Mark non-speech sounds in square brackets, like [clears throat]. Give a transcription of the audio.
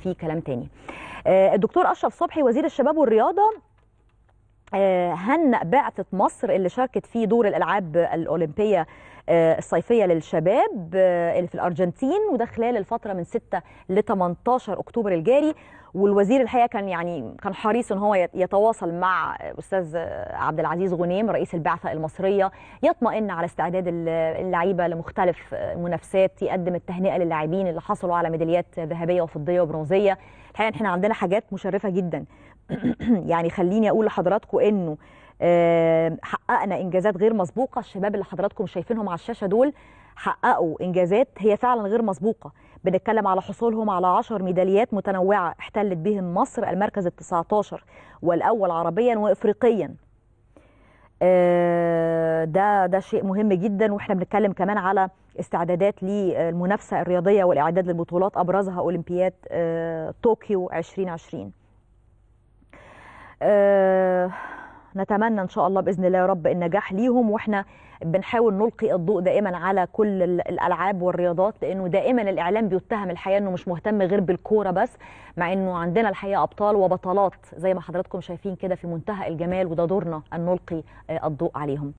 في كلام تاني آه، الدكتور اشرف صبحي وزير الشباب والرياضه آه، هنأ بعثة مصر اللي شاركت في دور الألعاب الأولمبية آه، الصيفية للشباب آه، اللي في الأرجنتين وده خلال الفترة من 6 ل 18 أكتوبر الجاري والوزير الحقيقة كان يعني كان حريص إن هو يتواصل مع أستاذ عبد العزيز غنيم رئيس البعثة المصرية يطمئن على استعداد اللعيبة لمختلف المنافسات يقدم التهنئة للاعبين اللي حصلوا على ميداليات ذهبية وفضية وبرونزية الحقيقة إحنا عندنا حاجات مشرفة جدا [clears throat] يعني خليني أقول لحضراتكم وانه انه حققنا انجازات غير مسبوقه الشباب اللي حضراتكم شايفينهم على الشاشه دول حققوا انجازات هي فعلا غير مسبوقه بنتكلم على حصولهم على 10 ميداليات متنوعه احتلت بهم مصر المركز ال 19 والاول عربيا وافريقيا آه، ده ده شيء مهم جدا واحنا بنتكلم كمان على استعدادات للمنافسه الرياضيه والاعداد للبطولات ابرزها اولمبياد آه، طوكيو 2020 آه، نتمنى ان شاء الله باذن الله يا رب النجاح ليهم واحنا بنحاول نلقي الضوء دائما على كل الالعاب والرياضات لانه دائما الاعلام بيتهم الحقيقه انه مش مهتم غير بالكوره بس مع انه عندنا الحقيقه ابطال وبطلات زي ما حضراتكم شايفين كده في منتهى الجمال وده دورنا ان نلقي آه، الضوء عليهم